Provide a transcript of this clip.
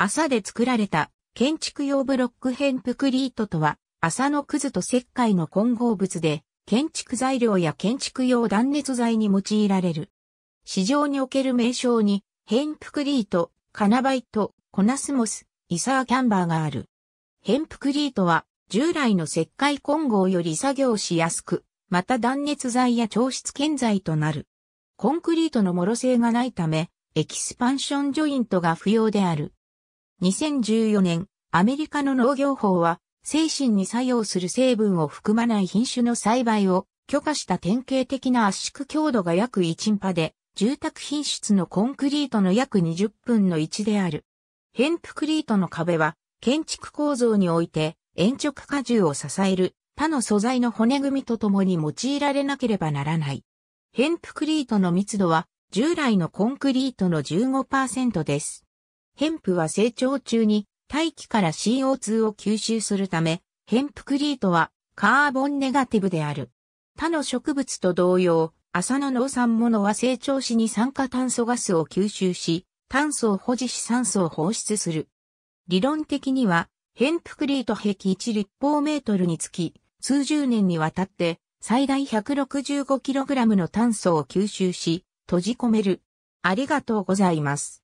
朝で作られた建築用ブロックヘンプクリートとは、麻のくずと石灰の混合物で、建築材料や建築用断熱材に用いられる。市場における名称に、ヘンプクリート、カナバイト、コナスモス、イサーキャンバーがある。ヘンプクリートは、従来の石灰混合より作業しやすく、また断熱材や調湿建材となる。コンクリートの脆性がないため、エキスパンションジョイントが不要である。2014年、アメリカの農業法は、精神に作用する成分を含まない品種の栽培を許可した典型的な圧縮強度が約1ンパで、住宅品質のコンクリートの約20分の1である。ヘンプクリートの壁は、建築構造において、延直荷重を支える他の素材の骨組みとともに用いられなければならない。ヘンプクリートの密度は、従来のコンクリートの15%です。ヘンプは成長中に大気から CO2 を吸収するため、ヘンプクリートはカーボンネガティブである。他の植物と同様、朝の農産物は成長しに酸化炭素ガスを吸収し、炭素を保持し酸素を放出する。理論的には、ヘンプクリート壁1立方メートルにつき、数十年にわたって最大 165kg の炭素を吸収し、閉じ込める。ありがとうございます。